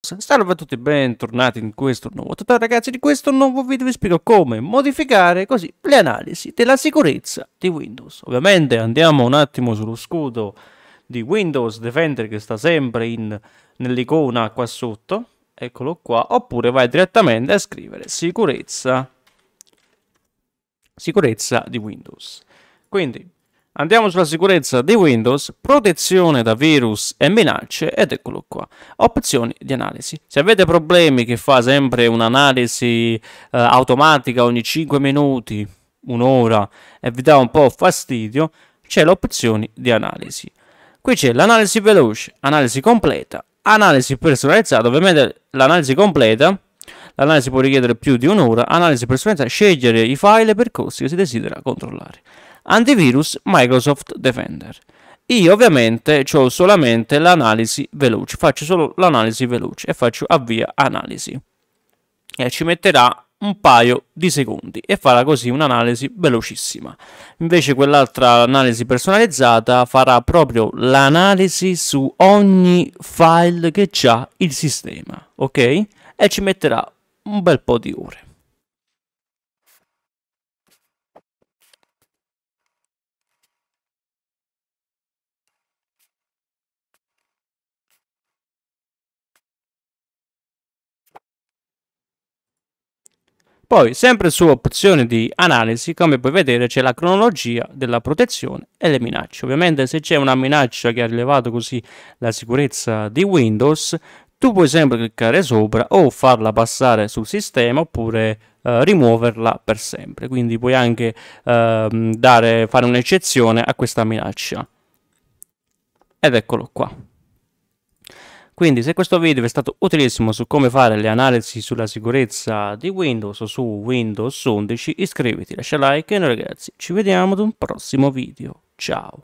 Salve a tutti e bentornati in questo nuovo tutorial ragazzi di questo nuovo video vi spiego come modificare così le analisi della sicurezza di Windows ovviamente andiamo un attimo sullo scudo di Windows Defender che sta sempre nell'icona qua sotto eccolo qua oppure vai direttamente a scrivere sicurezza sicurezza di Windows quindi Andiamo sulla sicurezza di Windows, protezione da virus e minacce ed eccolo qua, opzioni di analisi. Se avete problemi che fa sempre un'analisi eh, automatica ogni 5 minuti, un'ora e vi dà un po' fastidio, c'è l'opzione di analisi. Qui c'è l'analisi veloce, analisi completa, analisi personalizzata, ovviamente l'analisi completa L'analisi può richiedere più di un'ora, analisi personalizzata, scegliere i file e percorsi che si desidera controllare antivirus Microsoft Defender. Io ovviamente ho solamente l'analisi veloce, faccio solo l'analisi veloce e faccio avvia analisi. E ci metterà un paio di secondi e farà così un'analisi velocissima. Invece quell'altra analisi personalizzata farà proprio l'analisi su ogni file che ha il sistema, ok? E ci metterà un bel po' di ore. Poi, sempre su opzione di analisi, come puoi vedere c'è la cronologia della protezione e le minacce. Ovviamente se c'è una minaccia che ha rilevato così la sicurezza di Windows, tu puoi sempre cliccare sopra o farla passare sul sistema oppure eh, rimuoverla per sempre. Quindi puoi anche eh, dare, fare un'eccezione a questa minaccia. Ed eccolo qua. Quindi se questo video vi è stato utilissimo su come fare le analisi sulla sicurezza di Windows o su Windows 11 iscriviti, lascia like e noi ragazzi ci vediamo ad un prossimo video. Ciao!